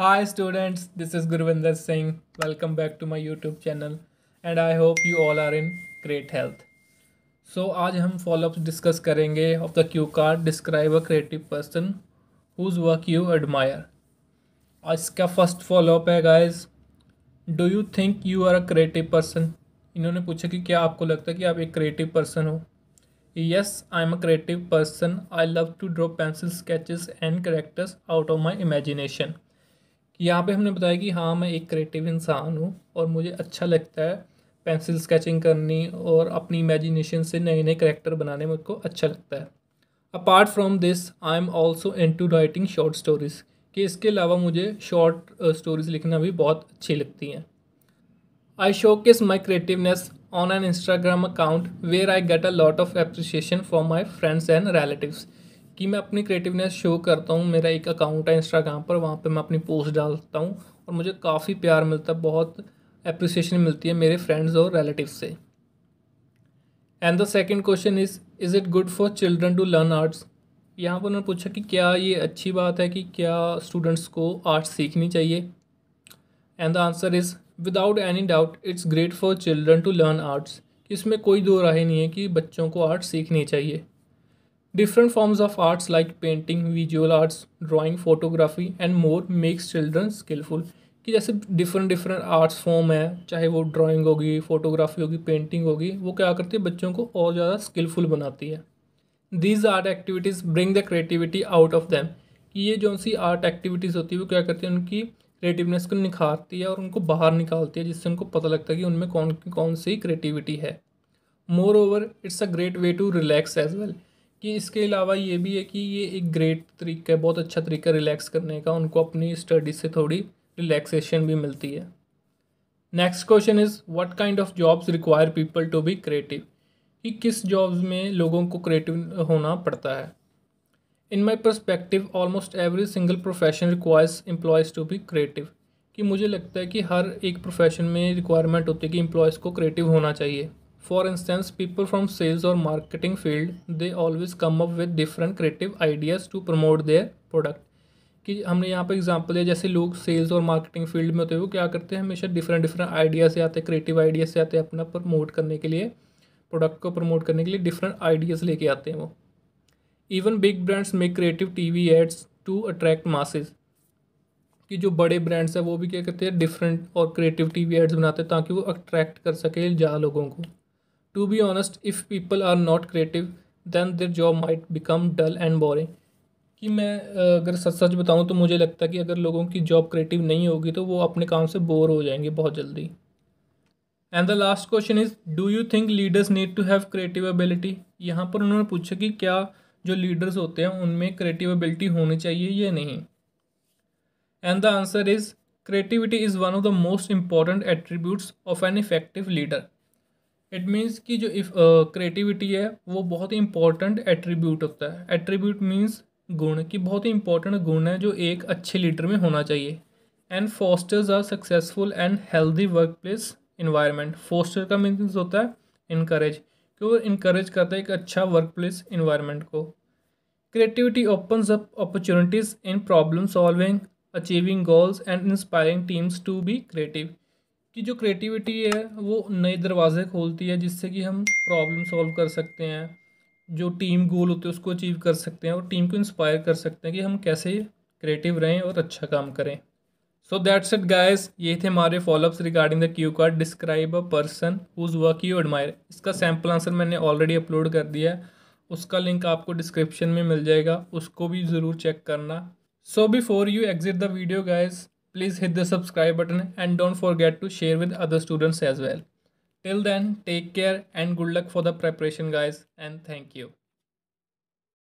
Hi students, this is Gurvinder Singh. Welcome back to my YouTube channel and I hope you all are in great health. So आज हम follow up discuss करेंगे of the cue card describe a creative person whose work you admire और इसका first follow up है guys do you think you are a creative person इन्होंने पूछा कि क्या आपको लगता है कि आप एक क्रिएटिव पर्सन हो Yes, am a creative person. I love to draw pencil sketches and characters out of my imagination. यहाँ पे हमने बताया कि हाँ मैं एक क्रिएटिव इंसान हूँ और मुझे अच्छा लगता है पेंसिल स्केचिंग करनी और अपनी इमेजिनेशन से नए नए करेक्टर बनाने में उसको अच्छा लगता है apart from this I am also into writing short stories कि इसके अलावा मुझे शॉर्ट स्टोरीज़ लिखना भी बहुत अच्छी लगती हैं I showcase my creativeness on an Instagram account where I get a lot of appreciation for my friends and relatives कि मैं अपनी क्रिएटिवनेस शो करता हूँ मेरा एक अकाउंट है इंस्टाग्राम पर वहाँ पर मैं अपनी पोस्ट डालता हूँ और मुझे काफ़ी प्यार मिलता है बहुत अप्रिसिएशन मिलती है मेरे फ्रेंड्स और रिलेटिव से and the second question is is it good for children to learn arts यहाँ पर उन्होंने पूछा कि क्या ये अच्छी बात है कि क्या स्टूडेंट्स को आर्ट्स सीखनी चाहिए and the answer is without any doubt it's great for children to learn arts इसमें कोई दो राय नहीं है कि बच्चों को आर्ट सीखनी चाहिए different forms of arts like painting visual arts drawing photography and more makes children skilful कि जैसे डिफरेंट डिफरेंट आर्ट्स फॉर्म है चाहे वो ड्राॅइंग होगी फोटोग्राफी होगी पेंटिंग होगी वो क्या करती है बच्चों को और ज़्यादा स्किलफुल बनाती है these art activities bring the creativity out of them कि ये जो सी आर्ट एक्टिविटीज़ होती है वो क्या करती है उनकी क्रिएटिवनेस को निखारती है और उनको बाहर निकालती है जिससे उनको पता लगता है कि उनमें कौन कौन सी क्रिएटिविटी है moreover it's a great way to relax as well कि इसके अलावा ये भी है कि ये एक ग्रेट तरीका है बहुत अच्छा तरीका रिलैक्स करने का उनको अपनी स्टडी से थोड़ी रिलैक्सेशन भी मिलती है next question is what kind of jobs require people to be creative कि किस जॉब्स में लोगों को क्रिएटिव होना पड़ता है in my perspective almost every single profession requires employees to be creative कि मुझे लगता है कि हर एक प्रोफेशन में रिक्वायरमेंट होती है कि एम्प्लॉयज़ को क्रिएटिव होना चाहिए for instance people from sales और marketing field they always come up with different creative ideas to promote their product कि हमने यहाँ पर एग्जाम्पल दिया जैसे लोग सेल्स और मार्केटिंग फील्ड में होते हैं वो क्या करते हैं हमेशा डिफरेंट डिफरेंट आइडिया से आते हैं क्रिएटिव आइडिया से आते हैं अपना प्रमोट करने के लिए प्रोडक्ट को प्रमोट करने के लिए डिफरेंट आइडियाज़ लेके आते हैं वो इवन बिग ब्रांड्स में creative TV ads to attract masses कि जो बड़े ब्रांड्स हैं वो भी क्या कहते हैं डिफरेंट और क्रिएटिव टीवी एड्स बनाते हैं ताकि वो अट्रैक्ट कर सके जा लोगों को to be honest if people are not creative than their job might become dull and boring कि मैं अगर सच सच बताऊँ तो मुझे लगता है कि अगर लोगों की जॉब क्रिएटिव नहीं होगी तो वो अपने काम से बोर हो जाएंगे बहुत जल्दी and the last question is do you think leaders need to have creative ability यहाँ पर उन्होंने पूछा कि क्या जो लीडर्स होते हैं उनमें क्रिएटिव एबिलिटी होनी चाहिए या नहीं and the answer is creativity is one of the most important attributes of an effective leader it means कि जो क्रिएटिविटी uh, है वो बहुत ही इम्पॉर्टेंट एट्रीब्यूट होता है एट्रीब्यूट मीन्स गुण कि बहुत ही इंपॉर्टेंट गुण है जो एक अच्छे लीडर में होना चाहिए and fosters are successful and healthy work place environment foster का मीन्स होता है इनक्रेज कि वो इनक्रेज करता है एक अच्छा वर्क प्लेस इन्वायरमेंट को creativity opens up opportunities in problem solving achieving goals and inspiring teams to be creative कि जो क्रिएटिविटी है वो नए दरवाजे खोलती है जिससे कि हम प्रॉब्लम सॉल्व कर सकते हैं जो टीम गोल होते हैं उसको अचीव कर सकते हैं और टीम को इंस्पायर कर सकते हैं कि हम कैसे क्रिएटिव रहें और अच्छा काम करें सो दैट्स इट गाइस ये थे हमारे follow ups regarding the cue card describe a person whose work you admire इसका सैम्पल आंसर मैंने ऑलरेडी अपलोड कर दिया है उसका लिंक आपको डिस्क्रिप्शन में मिल जाएगा उसको भी ज़रूर चेक करना so before you exit the video guys please hit the subscribe button and don't forget to share with other students as well till then take care and good luck for the preparation guys and thank you